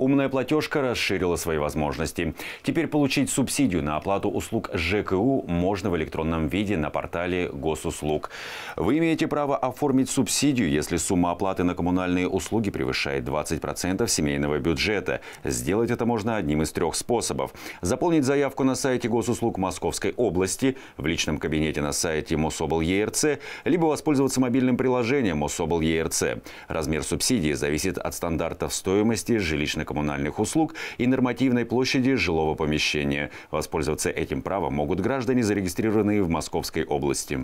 Умная платежка расширила свои возможности. Теперь получить субсидию на оплату услуг ЖКУ можно в электронном виде на портале госуслуг. Вы имеете право оформить субсидию, если сумма оплаты на коммунальные услуги превышает 20% семейного бюджета. Сделать это можно одним из трех способов. Заполнить заявку на сайте госуслуг Московской области, в личном кабинете на сайте Мособл ЕРЦ, либо воспользоваться мобильным приложением Мособл ЕРЦ. Размер субсидии зависит от стандартов стоимости жилищных коммунальных услуг и нормативной площади жилого помещения. Воспользоваться этим правом могут граждане, зарегистрированные в Московской области.